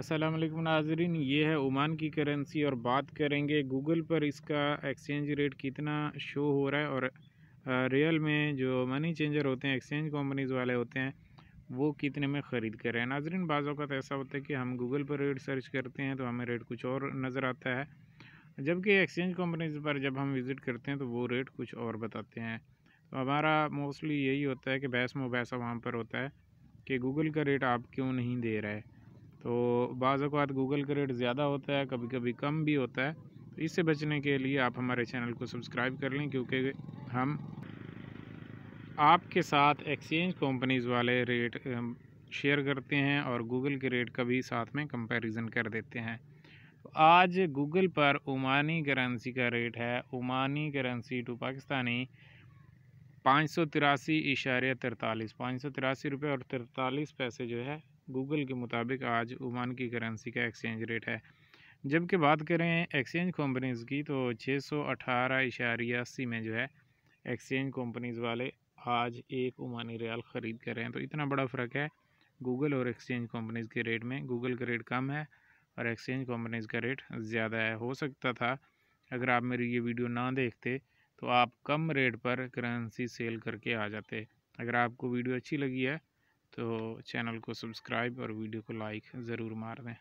असलम नाजरीन ये है ओमान की करेंसी और बात करेंगे गूगल पर इसका एक्सचेंज रेट कितना शो हो रहा है और रियल में जो मनी चेंजर होते हैं एक्सचेंज कंपनीज वाले होते हैं वो कितने में ख़रीद कर रहे हैं नाजरीन बाज़ अवत ऐसा होता है कि हम गूगल पर रेट सर्च करते हैं तो हमें रेट कुछ और नज़र आता है जबकि एक्सचेंज कंपनीज पर जब हम विज़िट करते हैं तो वो रेट कुछ और बताते हैं तो हमारा मोस्टली यही होता है कि बहस मुबैसा वहाँ पर होता है कि गूगल का रेट आप क्यों नहीं दे रहे हैं तो बाज़ अवत गूगल का रेट ज़्यादा होता है कभी कभी कम भी होता है तो इससे बचने के लिए आप हमारे चैनल को सब्सक्राइब कर लें क्योंकि हम आपके साथ एक्सचेंज कंपनीज़ वाले रेट शेयर करते हैं और गूगल के रेट का भी साथ में कंपैरिजन कर देते हैं तो आज गूगल पर ओमानी करेंसी का रेट है ओमानी करेंसी टू पाकिस्तानी पाँच सौ तिरासी इशारे तिरतालीस पाँच सौ तिरासी रुपये और तिरतालीस पैसे जो है गूगल के मुताबिक आज ओमान की करेंसी का एक्सचेंज रेट है जबकि बात करें एक्सचेंज कंपनीज़ की तो छः सौ अठारह इशारे अस्सी में जो है एक्सचेंज कंपनीज़ वाले आज एक ओमानी रियाल ख़रीद कर रहे हैं तो इतना बड़ा फ़र्क है गूगल और एक्सचेंज कंपनीज़ के रेट में गूगल का रेट कम है और एक्सचेंज कंपनीज़ का रेट ज़्यादा है हो सकता था अगर आप मेरी ये वीडियो ना देखते तो आप कम रेट पर करेंसी सेल करके आ जाते अगर आपको वीडियो अच्छी लगी है तो चैनल को सब्सक्राइब और वीडियो को लाइक ज़रूर मार दें